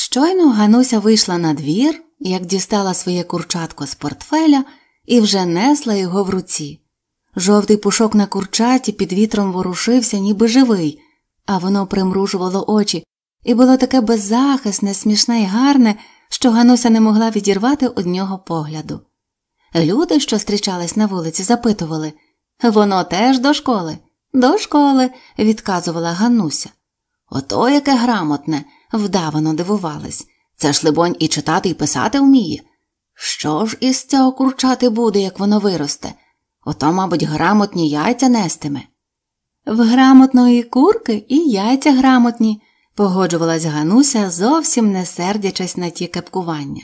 Щойно Гануся вийшла на двір, як дістала своє курчатко з портфеля і вже несла його в руці. Жовтий пушок на курчаті під вітром ворушився, ніби живий, а воно примружувало очі, і було таке беззахисне, смішне й гарне, що Гануся не могла відірвати од нього погляду. Люди, що зустрічались на вулиці, запитували воно теж до школи, до школи, відказувала Гануся. Ото яке грамотне вдавано дивувались. Це ж, либонь, і читати, і писати вміє. Що ж із цього курчати буде, як воно виросте? Ото, мабуть, грамотні яйця нестиме. В грамотної курки і яйця грамотні, погоджувалась Гануся, зовсім не сердячись на ті кепкування.